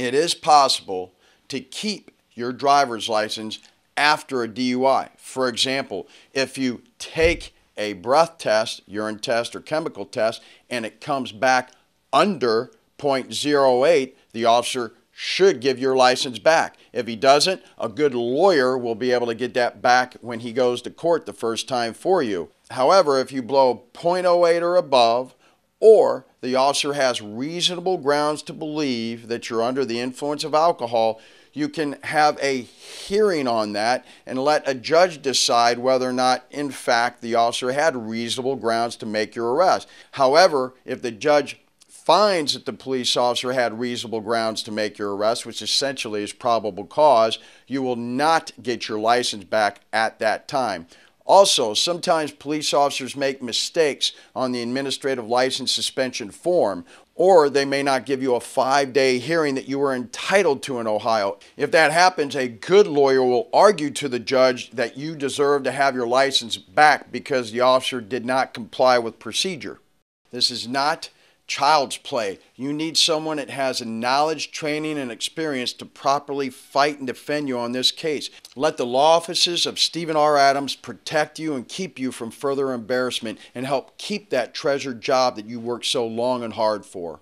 it is possible to keep your driver's license after a DUI. For example, if you take a breath test, urine test, or chemical test, and it comes back under 0.08, the officer should give your license back. If he doesn't, a good lawyer will be able to get that back when he goes to court the first time for you. However, if you blow 0.08 or above, or the officer has reasonable grounds to believe that you're under the influence of alcohol, you can have a hearing on that and let a judge decide whether or not, in fact, the officer had reasonable grounds to make your arrest. However, if the judge finds that the police officer had reasonable grounds to make your arrest, which essentially is probable cause, you will not get your license back at that time. Also, sometimes police officers make mistakes on the administrative license suspension form, or they may not give you a five day hearing that you were entitled to in Ohio. If that happens, a good lawyer will argue to the judge that you deserve to have your license back because the officer did not comply with procedure. This is not child's play. You need someone that has knowledge, training, and experience to properly fight and defend you on this case. Let the law offices of Stephen R. Adams protect you and keep you from further embarrassment and help keep that treasured job that you worked so long and hard for.